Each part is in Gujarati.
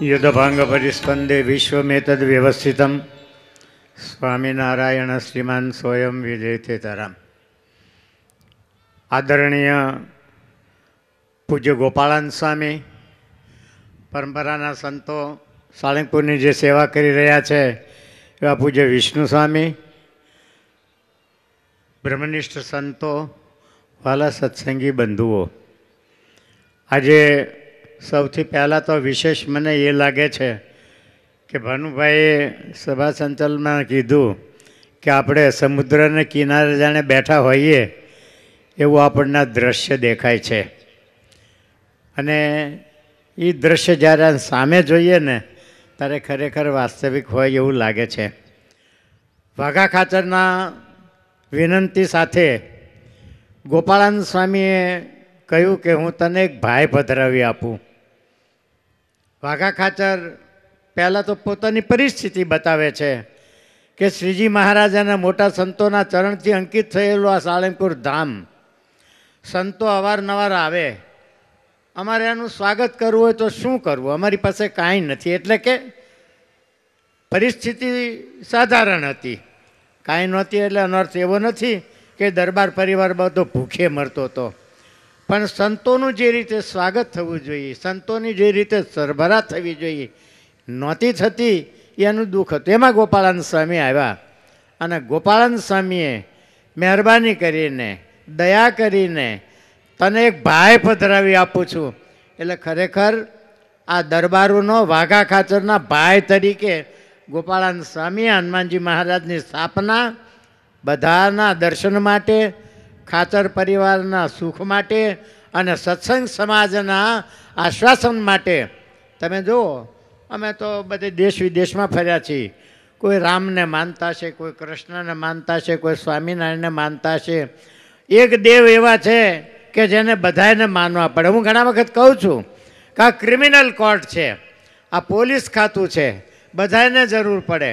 યુદ્ધભાંગપરિસ્કંદે તદ વ્યવસ્થિતમ સ્વામિનારાયણ શ્રીમાન સ્વયં વિજયતે તરામ આદરણીય પૂજ્ય ગોપાળાન સ્વામી પરંપરાના સંતો સાળંગપુરની જે સેવા કરી રહ્યા છે એવા પૂજ્ય વિષ્ણુ સ્વામી બ્રહ્મનિષ્ઠ સંતો વાલા સત્સંગી બંધુઓ આજે સૌથી પહેલાં તો વિશેષ મને એ લાગે છે કે ભાનુભાઈએ સભા સંચાલનમાં કીધું કે આપણે સમુદ્રને કિનારે જાણે બેઠા હોઈએ એવું આપણને દ્રશ્ય દેખાય છે અને એ દ્રશ્ય જ્યારે સામે જોઈએ ને ત્યારે ખરેખર વાસ્તવિક હોય એવું લાગે છે વાઘા ખાચરના વિનંતી સાથે ગોપાળાનંદ સ્વામીએ કહ્યું કે હું તને એક ભાઈ પધરાવી આપું વાઘા ખાચર પહેલાં તો પોતાની પરિસ્થિતિ બતાવે છે કે શ્રીજી મહારાજાના મોટા સંતોના ચરણથી અંકિત થયેલું આ સાળંગપુર ધામ સંતો અવારનવાર આવે અમારે એનું સ્વાગત કરવું હોય તો શું કરવું અમારી પાસે કાંઈ નથી એટલે કે પરિસ્થિતિ સાધારણ હતી કાંઈ નહોતી એટલે અનર્થ એવો નથી કે દરબાર પરિવાર બધો ભૂખે મરતો હતો પણ સંતોનું જે રીતે સ્વાગત થવું જોઈએ સંતોની જે રીતે સરભરા થવી જોઈએ નહોતી થતી એનું દુઃખ હતું એમાં ગોપાળાન સ્વામી આવ્યા અને ગોપાળાન સ્વામીએ મહેરબાની કરીને દયા કરીને તને એક ભાઈ પધરાવી આપું છું એટલે ખરેખર આ દરબારોનો વાઘા ખાચરના ભાઈ તરીકે ગોપાળાન સ્વામીએ હનુમાનજી મહારાજની સ્થાપના બધાના દર્શન માટે ખાચર પરિવારના સુખ માટે અને સત્સંગ સમાજના આશ્વાસન માટે તમે જુઓ અમે તો બધે દેશ વિદેશમાં ફર્યા છીએ કોઈ રામને માનતા છે કોઈ કૃષ્ણને માનતા છે કોઈ સ્વામિનારાયણને માનતા છે એક દેવ એવા છે કે જેને બધાને માનવા પડે હું ઘણા વખત કહું છું કે આ ક્રિમિનલ કોર્ટ છે આ પોલીસ ખાતું છે બધાને જરૂર પડે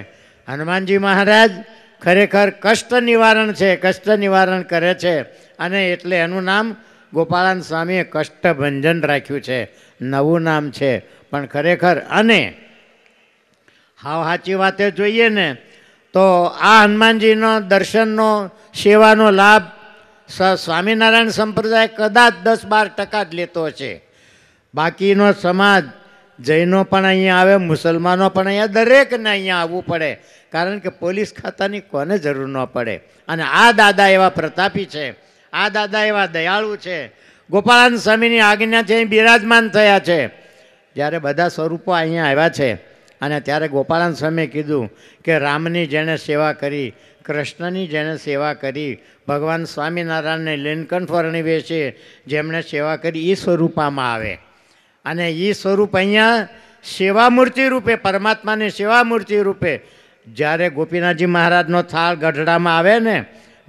હનુમાનજી મહારાજ ખરેખર કષ્ટ નિવારણ છે કષ્ટ નિવારણ કરે છે અને એટલે એનું નામ ગોપાળાન સ્વામીએ કષ્ટભંજન રાખ્યું છે નવું નામ છે પણ ખરેખર અને હાવ સાચી વાતે જોઈએ ને તો આ હનુમાનજીનો દર્શનનો સેવાનો લાભ સ સ્વામિનારાયણ સંપ્રદાય કદાચ દસ બાર ટકા જ લેતો છે બાકીનો સમાજ જૈનો પણ અહીંયા આવે મુસલમાનો પણ અહીંયા દરેકને અહીંયા આવવું પડે કારણ કે પોલીસ ખાતાની કોને જરૂર ન પડે અને આ દાદા એવા પ્રતાપી છે આ દાદા એવા દયાળુ છે ગોપાળાન સ્વામીની આજ્ઞાથી અહીં બિરાજમાન થયા છે જ્યારે બધા સ્વરૂપો અહીંયા આવ્યા છે અને ત્યારે ગોપાળાન સ્વામીએ કીધું કે રામની જેણે સેવા કરી કૃષ્ણની જેણે સેવા કરી ભગવાન સ્વામિનારાયણને લીનકંઠ વેચે જેમણે સેવા કરી એ સ્વરૂપામાં આવે અને એ સ્વરૂપ અહીંયા સેવામૂર્તિ રૂપે પરમાત્માની સેવામૂર્તિ રૂપે જ્યારે ગોપીનાથજી મહારાજનો થાળ ગઢડામાં આવે ને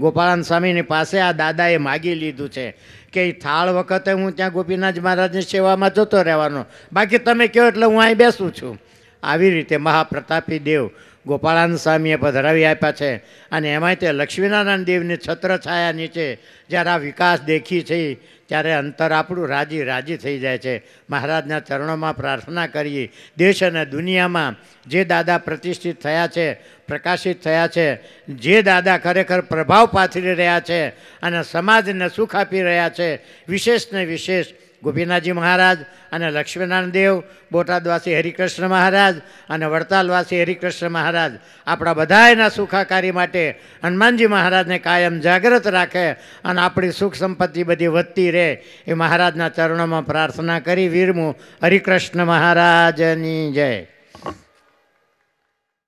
ગોપાળાન સ્વામીની પાસે આ દાદાએ માગી લીધું છે કે એ થાળ વખતે હું ત્યાં ગોપીનાથ મહારાજની સેવામાં જતો રહેવાનો બાકી તમે કહો એટલે હું અહીં બેસું છું આવી રીતે મહાપ્રતાપી દેવ ગોપાળાનંદ સ્વામીએ પધરાવી આપ્યા છે અને એમાંય તે લક્ષ્મીનારાયણ દેવની છત્ર છાયા નીચે જ્યારે આ વિકાસ દેખી છે ત્યારે અંતર આપણું રાજી રાજી થઈ જાય છે મહારાજના ચરણોમાં પ્રાર્થના કરીએ દેશ અને દુનિયામાં જે દાદા પ્રતિષ્ઠિત થયા છે પ્રકાશિત થયા છે જે દાદા ખરેખર પ્રભાવ પાથરી રહ્યા છે અને સમાજને સુખ આપી રહ્યા છે વિશેષને વિશેષ ગોપીનાથજી મહારાજ અને લક્ષ્મીનારાયણ દેવ બોટાદવાસી હરિકૃષ્ણ મહારાજ અને વડતાલવાસી હરિકૃષ્ણ મહારાજ આપણા બધાયના સુખાકારી માટે હનુમાનજી મહારાજને કાયમ જાગ્રત રાખે અને આપણી સુખ સંપત્તિ બધી વધતી રહે એ મહારાજના ચરણોમાં પ્રાર્થના કરી વીરમું હરિકૃષ્ણ મહારાજની જય